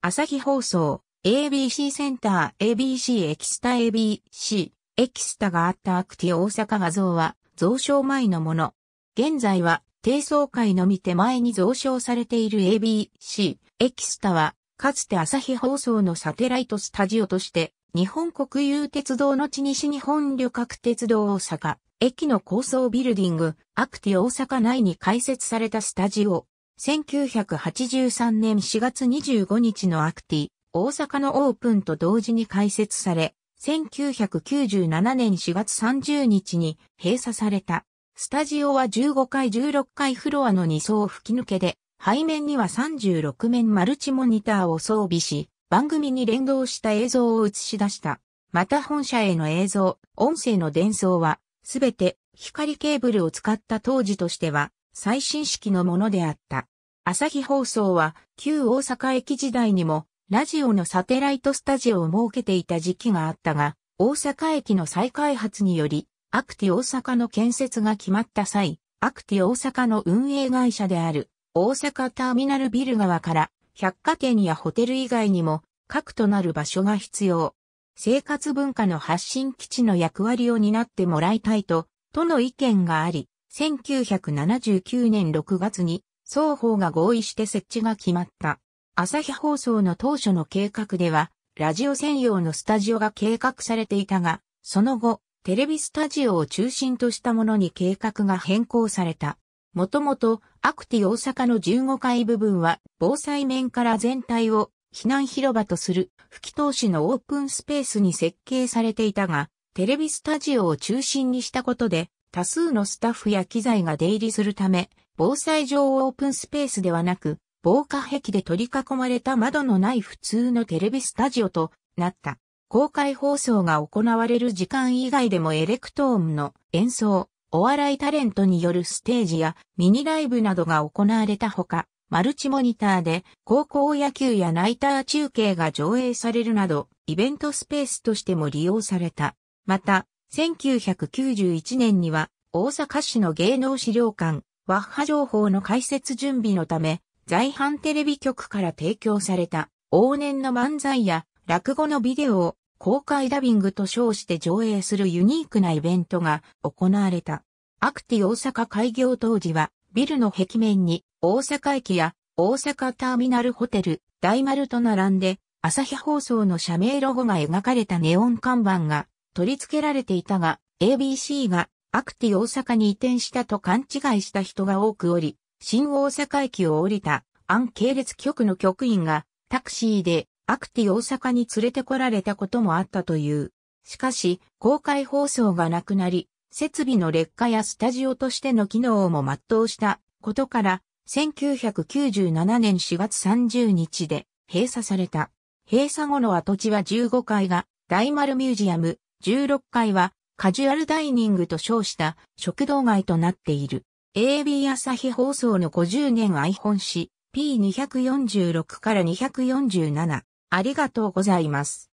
朝日放送、ABC センター、ABC エキスタ ABC、エキスタがあったアクティ大阪画像は、増床前のもの。現在は、低層階のみ手前に増床されている ABC、エキスタは、かつて朝日放送のサテライトスタジオとして、日本国有鉄道の地西日本旅客鉄道大阪、駅の高層ビルディング、アクティ大阪内に開設されたスタジオ、1983年4月25日のアクティ、大阪のオープンと同時に開設され、1997年4月30日に閉鎖された。スタジオは15階16階フロアの2層吹き抜けで、背面には36面マルチモニターを装備し、番組に連動した映像を映し出した。また本社への映像、音声の伝送は、すべて光ケーブルを使った当時としては最新式のものであった。朝日放送は旧大阪駅時代にもラジオのサテライトスタジオを設けていた時期があったが、大阪駅の再開発により、アクティ大阪の建設が決まった際、アクティ大阪の運営会社である大阪ターミナルビル側から百貨店やホテル以外にも核となる場所が必要。生活文化の発信基地の役割を担ってもらいたいと、との意見があり、1979年6月に双方が合意して設置が決まった。朝日放送の当初の計画では、ラジオ専用のスタジオが計画されていたが、その後、テレビスタジオを中心としたものに計画が変更された。もともと、アクティ大阪の15階部分は、防災面から全体を避難広場とする、吹き通しのオープンスペースに設計されていたが、テレビスタジオを中心にしたことで、多数のスタッフや機材が出入りするため、防災上オープンスペースではなく、防火壁で取り囲まれた窓のない普通のテレビスタジオとなった。公開放送が行われる時間以外でもエレクトーンの演奏、お笑いタレントによるステージやミニライブなどが行われたほか、マルチモニターで高校野球やナイター中継が上映されるなど、イベントスペースとしても利用された。また、1991年には大阪市の芸能資料館、ワッハ情報の解説準備のため、在阪テレビ局から提供された往年の漫才や落語のビデオを公開ダビングと称して上映するユニークなイベントが行われた。アクティ大阪開業当時はビルの壁面に大阪駅や大阪ターミナルホテル大丸と並んで朝日放送の社名ロゴが描かれたネオン看板が取り付けられていたが、ABC がアクティ大阪に移転したと勘違いした人が多くおり、新大阪駅を降りたン系列局の局員がタクシーでアクティ大阪に連れてこられたこともあったという。しかし、公開放送がなくなり、設備の劣化やスタジオとしての機能も全うしたことから、1997年4月30日で閉鎖された。閉鎖後の跡地は15階が大丸ミュージアム、16階はカジュアルダイニングと称した食堂街となっている。AB 朝日放送の50年愛本誌 P246 から247。ありがとうございます。